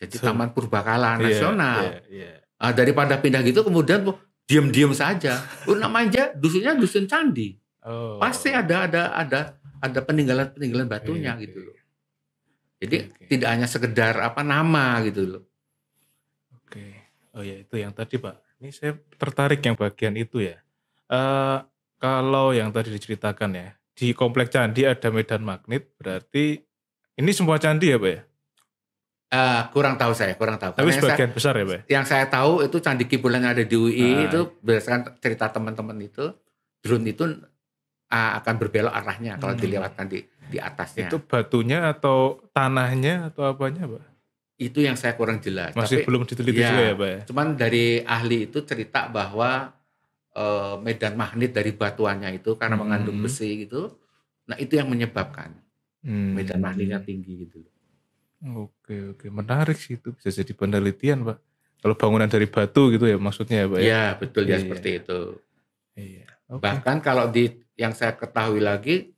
jadi so, taman purbakala yeah, nasional yeah, yeah. Nah, daripada pindah gitu kemudian diam-diam saja. namanya dusunnya dusun candi. Oh. Pasti ada ada ada ada peninggalan-peninggalan batunya iya, gitu loh. Jadi okay. tidak hanya sekedar apa nama gitu loh. Oke. Okay. Oh ya itu yang tadi Pak. Ini saya tertarik yang bagian itu ya. Uh, kalau yang tadi diceritakan ya, di kompleks candi ada medan magnet, berarti ini semua candi ya Pak ya? Uh, kurang tahu saya, kurang tahu. Tapi Karena sebagian saya, besar ya Pak? Ya? Yang saya tahu itu candi Kibulan yang ada di UI nah, itu berdasarkan cerita teman-teman itu, drone itu akan berbelok arahnya kalau hmm. dilewatkan di di atasnya. Itu batunya atau tanahnya atau apanya, Pak? Itu yang saya kurang jelas. Masih Tapi, belum diteliti ya, juga ya, Pak. Ya? Cuman dari ahli itu cerita bahwa uh, medan magnet dari batuannya itu karena hmm. mengandung besi gitu. Nah, itu yang menyebabkan hmm. medan magnetnya tinggi gitu. Oke, oke. Menarik sih itu bisa jadi penelitian, Pak. Kalau bangunan dari batu gitu ya maksudnya ya, Pak. Ya? Iya, ya, betul ya, ya seperti itu. Iya. Okay. Bahkan kalau di yang saya ketahui lagi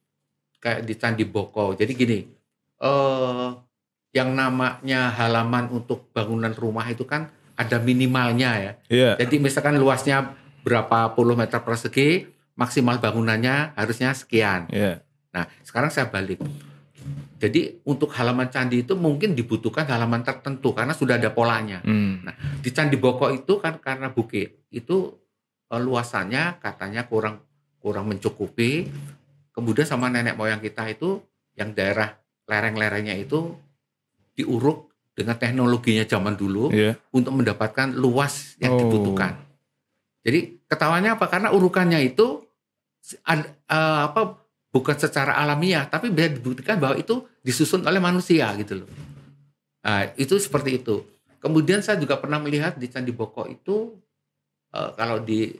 kayak di Candi Boko. Jadi gini, eh yang namanya halaman untuk bangunan rumah itu kan ada minimalnya ya. Yeah. Jadi misalkan luasnya berapa puluh meter persegi, maksimal bangunannya harusnya sekian. Yeah. Nah, sekarang saya balik. Jadi untuk halaman candi itu mungkin dibutuhkan halaman tertentu karena sudah ada polanya. Hmm. Nah, di Candi Boko itu kan karena bukit itu luasannya katanya kurang kurang mencukupi. Kemudian sama nenek moyang kita itu yang daerah lereng-lerengnya itu diuruk dengan teknologinya zaman dulu yeah. untuk mendapatkan luas yang oh. dibutuhkan. Jadi ketawanya apa? Karena urukannya itu uh, apa bukan secara alamiah, tapi bisa dibuktikan bahwa itu disusun oleh manusia gitu loh. Nah, itu seperti itu. Kemudian saya juga pernah melihat di Candi Boko itu e, kalau di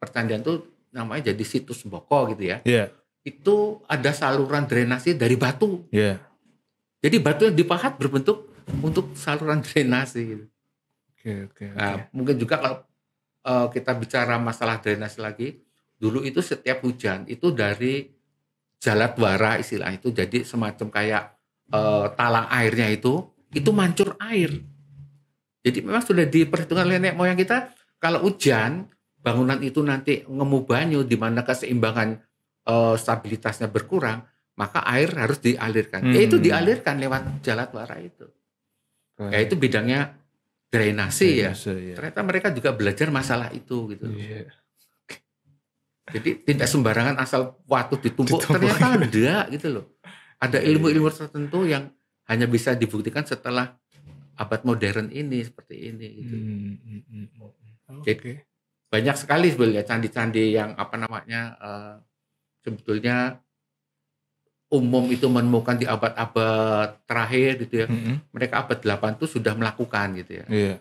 pertanian tuh namanya jadi situs boko gitu ya. Yeah. Itu ada saluran drainasi dari batu. Yeah. Jadi batu yang dipahat berbentuk untuk saluran drainasi. Gitu. Oke, okay, oke. Nah, okay, mungkin juga kalau e, kita bicara masalah drainase lagi, dulu itu setiap hujan itu dari jaladwara istilah itu jadi semacam kayak e, eh, talang airnya itu itu mancur air. Jadi memang sudah diperhitungkan nenek moyang kita kalau hujan, bangunan itu nanti ngemu banyu di mana keseimbangan uh, stabilitasnya berkurang, maka air harus dialirkan. Hmm. Ya itu hmm. dialirkan lewat jalan luara itu. Right. Ya itu bidangnya drainasi ya. ya. Ternyata mereka juga belajar masalah itu gitu. Yeah. Iya. Jadi tidak sembarangan asal waktu ditumpuk, ditumpuk. ternyata ada gitu loh. Ada iya. ilmu-ilmu tertentu yang hanya bisa dibuktikan setelah abad modern ini seperti ini gitu. Hmm. hmm, hmm Oh, okay. banyak sekali sebenarnya candi-candi yang apa namanya uh, sebetulnya umum itu menemukan di abad-abad terakhir gitu ya. Mm -hmm. Mereka abad 8 itu sudah melakukan gitu ya. Yeah.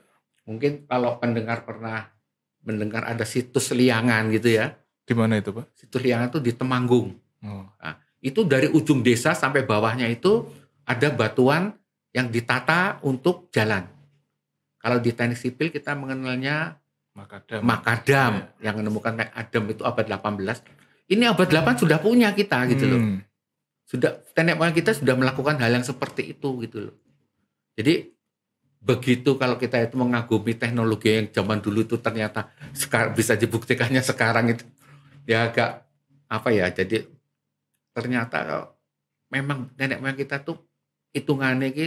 Mungkin kalau pendengar pernah mendengar ada situs liangan gitu ya. Di mana itu, Pak? Situs liangan itu di Temanggung. Oh. Nah, itu dari ujung desa sampai bawahnya itu ada batuan yang ditata untuk jalan. Kalau di teknik sipil kita mengenalnya Makadam. Makadam ya. yang menemukan Makadam itu abad 18. Ini abad 8 sudah punya kita gitu loh. Hmm. Sudah nenek moyang kita sudah melakukan hal yang seperti itu gitu loh. Jadi begitu kalau kita itu mengagumi teknologi yang zaman dulu itu ternyata sekarang bisa dibuktikannya sekarang itu ya agak apa ya jadi ternyata memang nenek moyang kita tuh hitungannya ini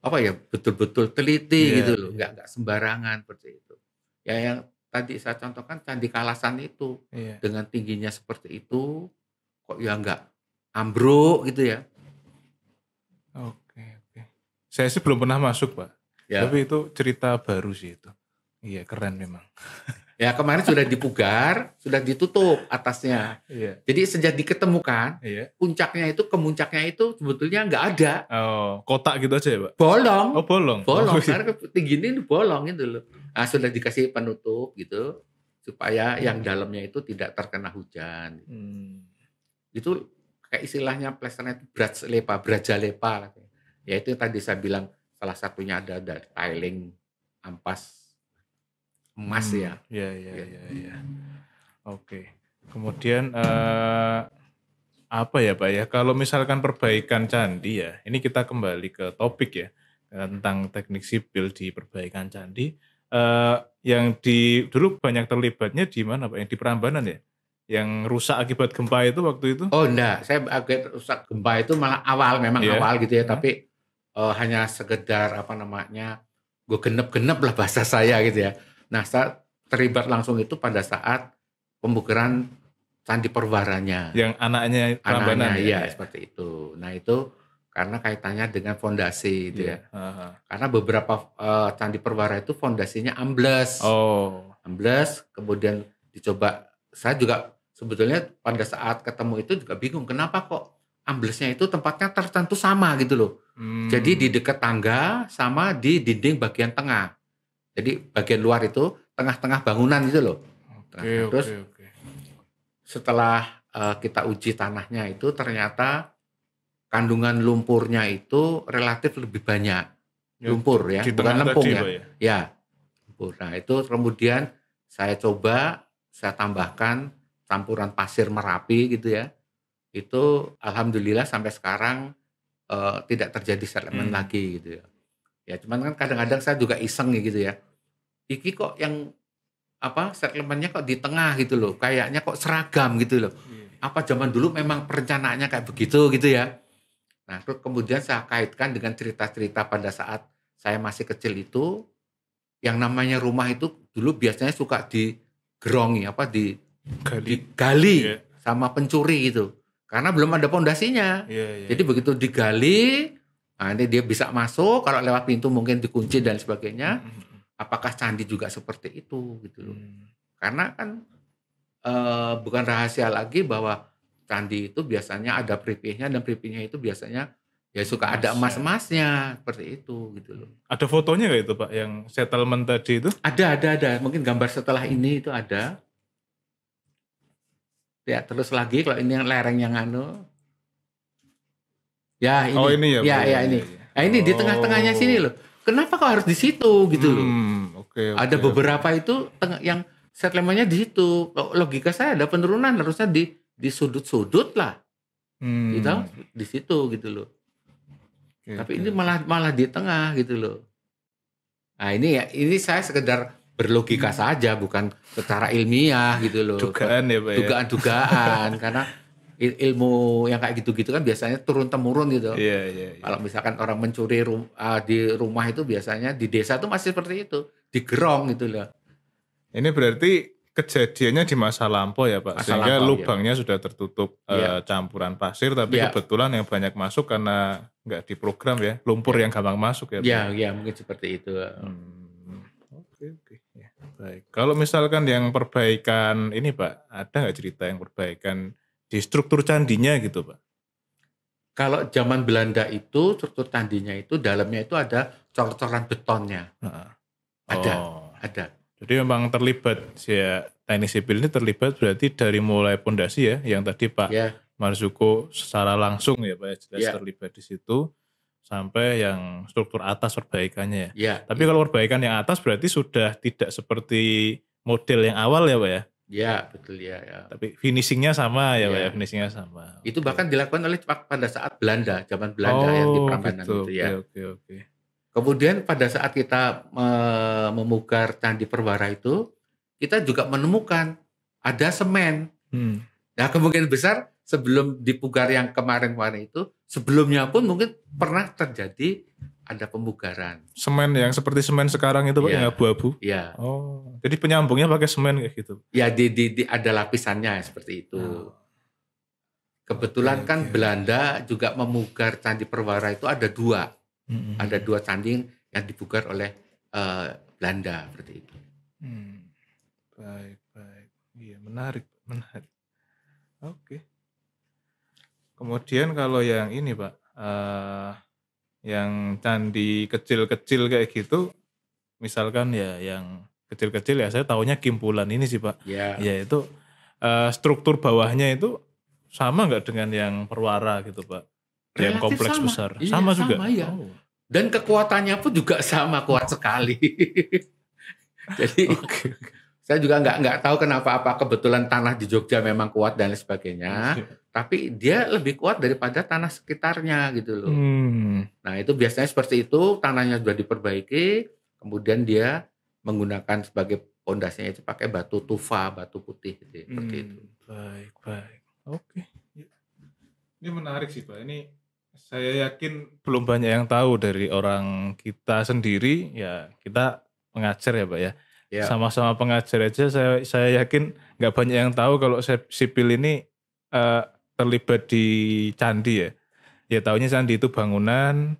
apa ya betul-betul teliti yeah. gitu loh nggak nggak sembarangan seperti itu ya yang tadi saya contohkan candi kalasan itu iya. dengan tingginya seperti itu kok ya enggak ambruk gitu ya oke oke saya sih belum pernah masuk pak ya. tapi itu cerita baru sih itu iya keren memang Ya kemarin sudah dipugar, sudah ditutup atasnya. Yeah. Jadi sejak diketemukan, yeah. puncaknya itu kemuncaknya itu sebetulnya nggak ada. Oh, kotak gitu aja ya, Pak? Bolong. Oh, bolong. Bolong, oh, iya. karena tinggi ini bolong gitu loh. Nah, sudah dikasih penutup gitu, supaya hmm. yang dalamnya itu tidak terkena hujan. Hmm. Itu kayak istilahnya plasternya itu braj lepa, braja lepa. Ya itu tadi saya bilang, salah satunya ada, ada tiling ampas emas ya. hmm. ya. Iya iya iya iya. Oke. Kemudian uh, apa ya Pak ya? Kalau misalkan perbaikan candi ya, ini kita kembali ke topik ya tentang teknik sipil di perbaikan candi. Uh, yang di dulu banyak terlibatnya di mana Pak? Yang di Prambanan ya? yang rusak akibat gempa itu waktu itu? Oh enggak, saya akibat rusak gempa itu malah awal memang yeah. awal gitu ya, tapi uh, hanya sekedar apa namanya gue genep-genep lah bahasa saya gitu ya. Nah, saat terlibat langsung itu pada saat pembukaran candi perwaranya. Yang anaknya Prambanan. Anaknya, ya, ya, seperti itu. Nah, itu karena kaitannya dengan fondasi itu yeah. ya. Uh iya, -huh. Karena beberapa uh, candi perwara itu fondasinya ambles. Oh. Ambles, kemudian dicoba saya juga sebetulnya pada saat ketemu itu juga bingung kenapa kok amblesnya itu tempatnya tertentu sama gitu loh. Hmm. Jadi di dekat tangga sama di dinding bagian tengah. Jadi bagian luar itu tengah-tengah bangunan gitu loh. Nah, oke, Terus oke. setelah uh, kita uji tanahnya itu ternyata kandungan lumpurnya itu relatif lebih banyak ya, lumpur ya, bukan lempung ya. ya. Ya, lumpur. Nah itu kemudian saya coba saya tambahkan campuran pasir merapi gitu ya. Itu alhamdulillah sampai sekarang uh, tidak terjadi sedimen hmm. lagi gitu ya. Ya cuman kan kadang-kadang saya juga iseng ya gitu ya. Iki kok yang apa settlementnya kok di tengah gitu loh. Kayaknya kok seragam gitu loh. Iya, iya. Apa zaman dulu memang perencanaannya kayak begitu gitu ya. Nah terus kemudian saya kaitkan dengan cerita-cerita pada saat saya masih kecil itu. Yang namanya rumah itu dulu biasanya suka digerongi apa di gali, digali yeah. sama pencuri gitu karena belum ada pondasinya yeah, yeah. jadi iya. begitu digali Nah, ini dia bisa masuk kalau lewat pintu mungkin dikunci dan sebagainya. Hmm, hmm, hmm. Apakah candi juga seperti itu gitu loh. Karena kan e, bukan rahasia lagi bahwa candi itu biasanya ada pripihnya dan pripihnya itu biasanya ya suka ada ya. emas-emasnya seperti itu gitu loh. Ada fotonya gak itu Pak yang settlement tadi itu? Ada, ada, ada. Mungkin gambar setelah ini itu ada. Ya terus lagi kalau ini yang lereng yang anu Ya oh, ini. Oh ini ya. Ya, ya, ya ini. Ya, ya. Nah, ini oh. di tengah-tengahnya sini loh. Kenapa kok harus di situ gitu hmm, loh? Okay, okay, ada beberapa okay. itu yang set lemahnya di situ. Logika saya ada penurunan harusnya di di sudut-sudut lah. Hmm. Gitu, di situ gitu loh. Okay, Tapi okay. ini malah malah di tengah gitu loh. Nah ini ya, ini saya sekedar berlogika saja, bukan secara ilmiah gitu loh. Dugaan ya, Pak. Dugaan-dugaan, ya? karena ilmu yang kayak gitu-gitu kan biasanya turun temurun gitu. Iya, yeah, iya. Yeah, yeah. Kalau misalkan orang mencuri rum, uh, di rumah itu biasanya di desa itu masih seperti itu, digerong gitu loh. Ini berarti kejadiannya di masa lampau ya, Pak. Masa Sehingga lampau, lubangnya iya. sudah tertutup yeah. uh, iya. campuran pasir tapi yeah. kebetulan yang banyak masuk karena nggak diprogram ya, lumpur iya. yang gampang masuk ya. Iya, iya, mungkin seperti itu. Hmm. Oke, okay, oke. Okay. Ya, baik. Kalau misalkan yang perbaikan ini, Pak, ada nggak cerita yang perbaikan di struktur candinya gitu Pak? Kalau zaman Belanda itu struktur candinya itu dalamnya itu ada cor-coran betonnya. Nah. Oh. Ada, ada. Jadi memang terlibat si ya, teknik sipil ini terlibat berarti dari mulai pondasi ya yang tadi Pak yeah. Marzuko secara langsung ya Pak ya, jelas yeah. terlibat di situ sampai yang struktur atas perbaikannya ya. ya. Tapi yeah. kalau perbaikan yang atas berarti sudah tidak seperti model yang awal ya Pak ya? Ya betul ya. ya. Tapi finishingnya sama ya, ya. ya finishingnya sama. Itu okay. bahkan dilakukan oleh pada saat Belanda, zaman Belanda oh, yang di oh, Prambanan gitu, itu ya. Oke okay, oke. Okay, Kemudian pada saat kita memugar Candi Perwara itu, kita juga menemukan ada semen. Hmm. Nah kemungkinan besar sebelum dipugar yang kemarin-kemarin itu, sebelumnya pun mungkin pernah terjadi ada pemugaran. Semen yang seperti semen sekarang itu ya, abu-abu. Iya. Oh, jadi penyambungnya pakai semen kayak gitu. Ya di, di, di ada lapisannya seperti itu. Hmm. Kebetulan okay, kan okay. Belanda juga memugar candi Perwara itu ada dua, hmm ada dua candi yang dipugar oleh uh, Belanda seperti itu. Hmm. Baik, baik. Iya menarik, menarik. Oke. Okay. Kemudian kalau yang ini Pak, uh, yang candi kecil-kecil kayak gitu, misalkan ya yang kecil-kecil ya saya tahunya kimpulan ini sih Pak. Ya. Yeah. Ya itu uh, struktur bawahnya itu sama nggak dengan yang perwara gitu Pak? Relatif yang kompleks sama. besar. Iya, sama, sama juga. Ya. Oh. Dan kekuatannya pun juga sama kuat sekali. Jadi okay. saya juga nggak nggak tahu kenapa apa kebetulan tanah di Jogja memang kuat dan lain sebagainya. Iya tapi dia lebih kuat daripada tanah sekitarnya gitu loh. Hmm. Nah itu biasanya seperti itu tanahnya sudah diperbaiki, kemudian dia menggunakan sebagai pondasinya itu pakai batu tufa, batu putih gitu, ya, hmm. seperti itu. Baik baik, oke. Ya. Ini menarik sih pak. Ini saya yakin belum banyak yang tahu dari orang kita sendiri. Ya kita pengajar ya pak ya. sama ya. Sama-sama pengajar aja. Saya saya yakin nggak banyak yang tahu kalau sipil ini eh, terlibat di candi ya ya tahunya candi itu bangunan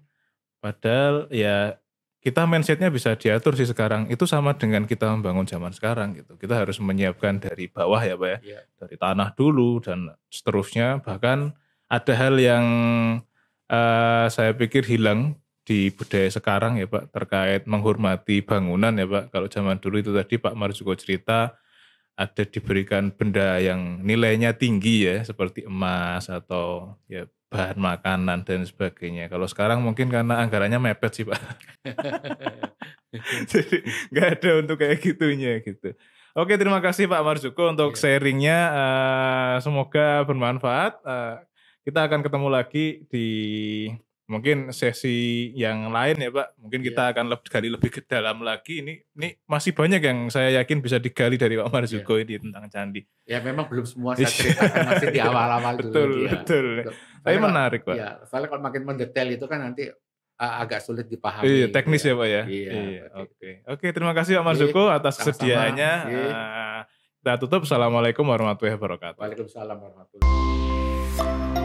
padahal ya kita mindsetnya bisa diatur sih sekarang itu sama dengan kita membangun zaman sekarang gitu kita harus menyiapkan dari bawah ya pak ya yeah. dari tanah dulu dan seterusnya bahkan ada hal yang uh, saya pikir hilang di budaya sekarang ya pak terkait menghormati bangunan ya pak kalau zaman dulu itu tadi Pak Marzuko cerita ada diberikan benda yang nilainya tinggi ya seperti emas atau ya bahan makanan dan sebagainya. Kalau sekarang mungkin karena anggarannya mepet sih pak, jadi nggak ada untuk kayak gitunya gitu. Oke terima kasih Pak Marzuko untuk ya. sharingnya. Uh, semoga bermanfaat. Uh, kita akan ketemu lagi di mungkin sesi yang lain ya Pak. Mungkin iya. kita yeah. akan lebih, gali lebih ke dalam lagi. Ini ini masih banyak yang saya yakin bisa digali dari Pak Marzuko iya. yeah. ini tentang candi. Ya memang belum semua saya ceritakan masih di awal-awal dulu. Betul, ya. betul. Tapi menarik Pak. Ya, soalnya kalau makin mendetail itu kan nanti uh, agak sulit dipahami. Iya, gitu teknis ya, ya Pak ya. Iya. iya oke. Oke, okay. terima kasih Pak Marzuko atas kesediaannya. Uh, kita tutup. Assalamualaikum warahmatullahi wabarakatuh. Waalaikumsalam warahmatullahi wabarakatuh.